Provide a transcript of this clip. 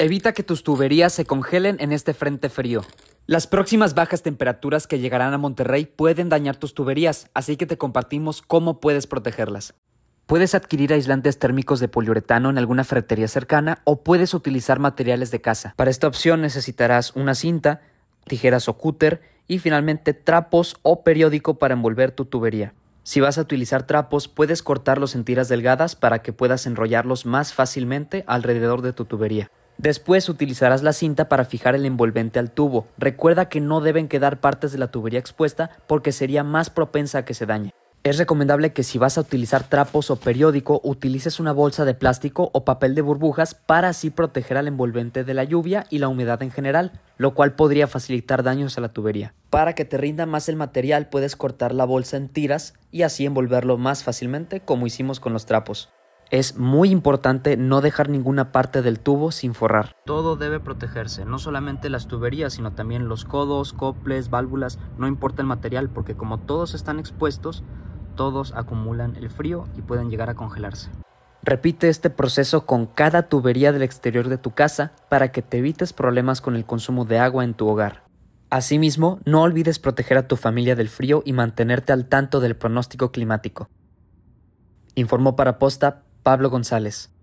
Evita que tus tuberías se congelen en este frente frío. Las próximas bajas temperaturas que llegarán a Monterrey pueden dañar tus tuberías, así que te compartimos cómo puedes protegerlas. Puedes adquirir aislantes térmicos de poliuretano en alguna ferretería cercana o puedes utilizar materiales de casa. Para esta opción necesitarás una cinta, tijeras o cúter y finalmente trapos o periódico para envolver tu tubería. Si vas a utilizar trapos, puedes cortarlos en tiras delgadas para que puedas enrollarlos más fácilmente alrededor de tu tubería. Después utilizarás la cinta para fijar el envolvente al tubo. Recuerda que no deben quedar partes de la tubería expuesta porque sería más propensa a que se dañe. Es recomendable que si vas a utilizar trapos o periódico utilices una bolsa de plástico o papel de burbujas para así proteger al envolvente de la lluvia y la humedad en general, lo cual podría facilitar daños a la tubería. Para que te rinda más el material puedes cortar la bolsa en tiras y así envolverlo más fácilmente como hicimos con los trapos. Es muy importante no dejar ninguna parte del tubo sin forrar. Todo debe protegerse, no solamente las tuberías, sino también los codos, coples, válvulas, no importa el material, porque como todos están expuestos, todos acumulan el frío y pueden llegar a congelarse. Repite este proceso con cada tubería del exterior de tu casa para que te evites problemas con el consumo de agua en tu hogar. Asimismo, no olvides proteger a tu familia del frío y mantenerte al tanto del pronóstico climático. Informó para Posta Pablo González.